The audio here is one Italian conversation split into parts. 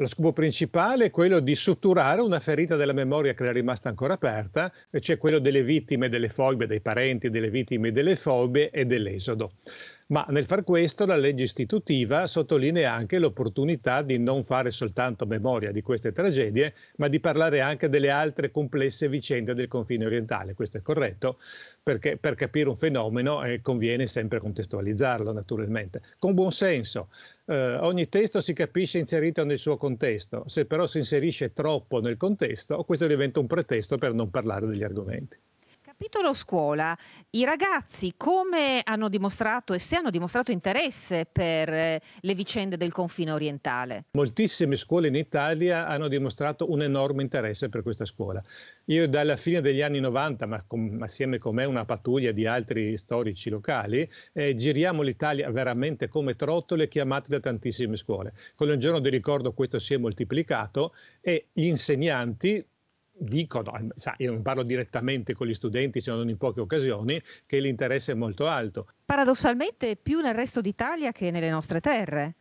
Lo scopo principale è quello di sotturare una ferita della memoria che era rimasta ancora aperta, e cioè quello delle vittime delle foibe, dei parenti delle vittime delle foibe e dell'esodo ma nel far questo la legge istitutiva sottolinea anche l'opportunità di non fare soltanto memoria di queste tragedie, ma di parlare anche delle altre complesse vicende del confine orientale. Questo è corretto, perché per capire un fenomeno eh, conviene sempre contestualizzarlo, naturalmente, con buon senso. Eh, ogni testo si capisce inserito nel suo contesto, se però si inserisce troppo nel contesto, questo diventa un pretesto per non parlare degli argomenti capitolo scuola, i ragazzi come hanno dimostrato e se hanno dimostrato interesse per eh, le vicende del confine orientale? Moltissime scuole in Italia hanno dimostrato un enorme interesse per questa scuola. Io dalla fine degli anni 90, ma con, assieme con me una pattuglia di altri storici locali, eh, giriamo l'Italia veramente come trottole chiamate da tantissime scuole. Con il giorno di ricordo questo si è moltiplicato e gli insegnanti dicono, eh, sa, io parlo direttamente con gli studenti se non in poche occasioni, che l'interesse è molto alto. Paradossalmente più nel resto d'Italia che nelle nostre terre.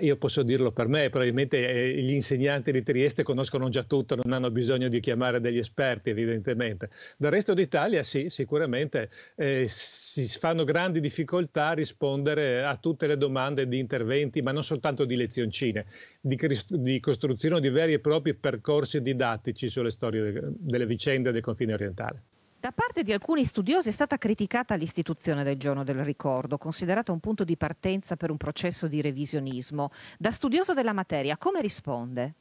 Io posso dirlo per me, probabilmente eh, gli insegnanti di Trieste conoscono già tutto, non hanno bisogno di chiamare degli esperti evidentemente. Dal resto d'Italia sì, sicuramente eh, si fanno grandi difficoltà a rispondere a tutte le domande di interventi, ma non soltanto di lezioncine, di, di costruzione di veri e propri percorsi didattici sulle storie delle vicende del confine orientale. Da parte di alcuni studiosi è stata criticata l'istituzione del giorno del ricordo, considerata un punto di partenza per un processo di revisionismo. Da studioso della materia, come risponde?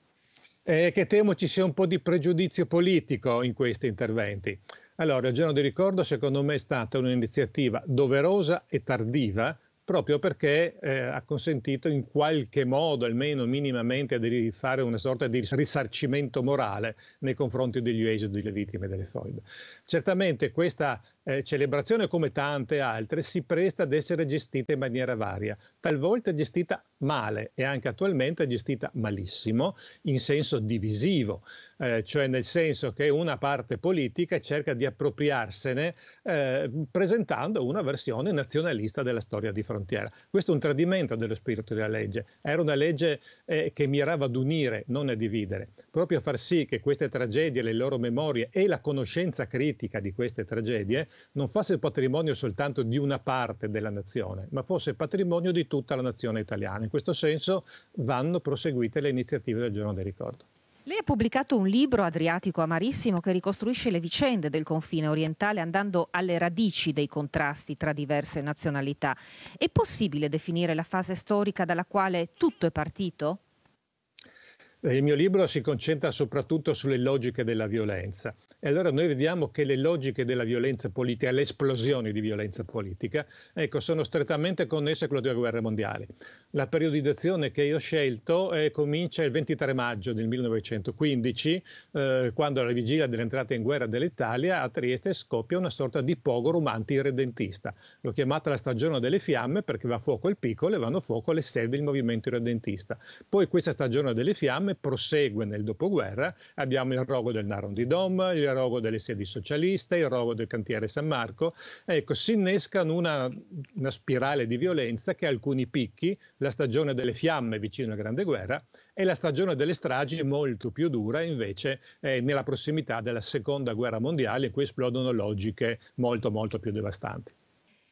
È che temo ci sia un po' di pregiudizio politico in questi interventi. Allora, il giorno del ricordo secondo me è stata un'iniziativa doverosa e tardiva proprio perché eh, ha consentito in qualche modo, almeno minimamente, di fare una sorta di risarcimento morale nei confronti degli esodi delle vittime delle foibe. Certamente questa eh, celebrazione, come tante altre, si presta ad essere gestita in maniera varia, talvolta gestita male e anche attualmente è gestita malissimo in senso divisivo, eh, cioè nel senso che una parte politica cerca di appropriarsene eh, presentando una versione nazionalista della storia di frontiera. Questo è un tradimento dello spirito della legge, era una legge eh, che mirava ad unire, non a dividere, proprio a far sì che queste tragedie, le loro memorie e la conoscenza critica di queste tragedie non fosse patrimonio soltanto di una parte della nazione, ma fosse patrimonio di tutta la nazione italiana. In questo senso vanno proseguite le iniziative del giorno del ricordo. Lei ha pubblicato un libro adriatico amarissimo che ricostruisce le vicende del confine orientale andando alle radici dei contrasti tra diverse nazionalità. È possibile definire la fase storica dalla quale tutto è partito? il mio libro si concentra soprattutto sulle logiche della violenza. E allora noi vediamo che le logiche della violenza politica, le esplosioni di violenza politica, ecco, sono strettamente connesse con la due guerre mondiali. La periodizzazione che io ho scelto eh, comincia il 23 maggio del 1915, eh, quando alla vigilia dell'entrata in guerra dell'Italia a Trieste scoppia una sorta di pogrom antiredentista. L'ho chiamata la stagione delle fiamme perché va a fuoco il piccolo e vanno a fuoco le sedi del movimento irredentista. Poi questa stagione delle fiamme Vietnam, prosegue nel dopoguerra, abbiamo il rogo del Naron di Dom, il rogo delle sedi socialiste, il rogo del cantiere San Marco, ecco, si innescano una, una spirale di violenza che ha alcuni picchi, la stagione delle fiamme vicino alla Grande Guerra e la stagione delle stragi molto più dura invece eh, nella prossimità della Seconda Guerra Mondiale in cui esplodono logiche molto molto più devastanti.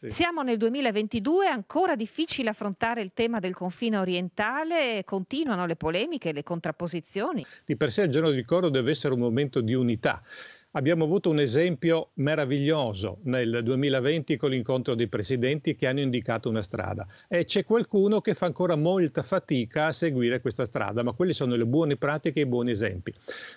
Siamo nel 2022, è ancora difficile affrontare il tema del confine orientale, continuano le polemiche, le contrapposizioni. Di per sé il giorno di ricordo deve essere un momento di unità. Abbiamo avuto un esempio meraviglioso nel 2020 con l'incontro dei presidenti che hanno indicato una strada e c'è qualcuno che fa ancora molta fatica a seguire questa strada, ma quelle sono le buone pratiche e i buoni esempi.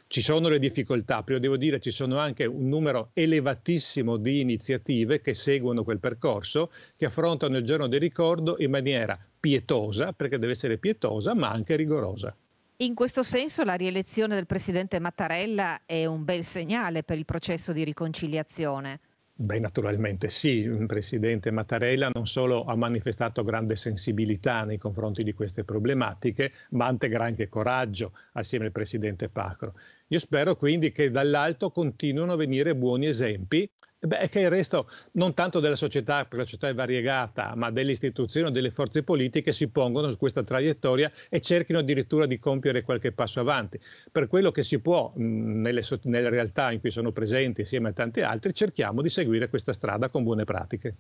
Ci sono le difficoltà, però devo dire ci sono anche un numero elevatissimo di iniziative che seguono quel percorso, che affrontano il giorno del ricordo in maniera pietosa, perché deve essere pietosa, ma anche rigorosa. In questo senso la rielezione del presidente Mattarella è un bel segnale per il processo di riconciliazione. Beh, naturalmente sì, il presidente Mattarella non solo ha manifestato grande sensibilità nei confronti di queste problematiche, ma antegra anche coraggio assieme al presidente Pacro. Io spero quindi che dall'alto continuino a venire buoni esempi Beh, è che il resto, non tanto della società, perché la società è variegata, ma delle istituzioni, delle forze politiche si pongono su questa traiettoria e cerchino addirittura di compiere qualche passo avanti. Per quello che si può, mh, nelle, nelle realtà in cui sono presenti, insieme a tanti altri, cerchiamo di seguire questa strada con buone pratiche.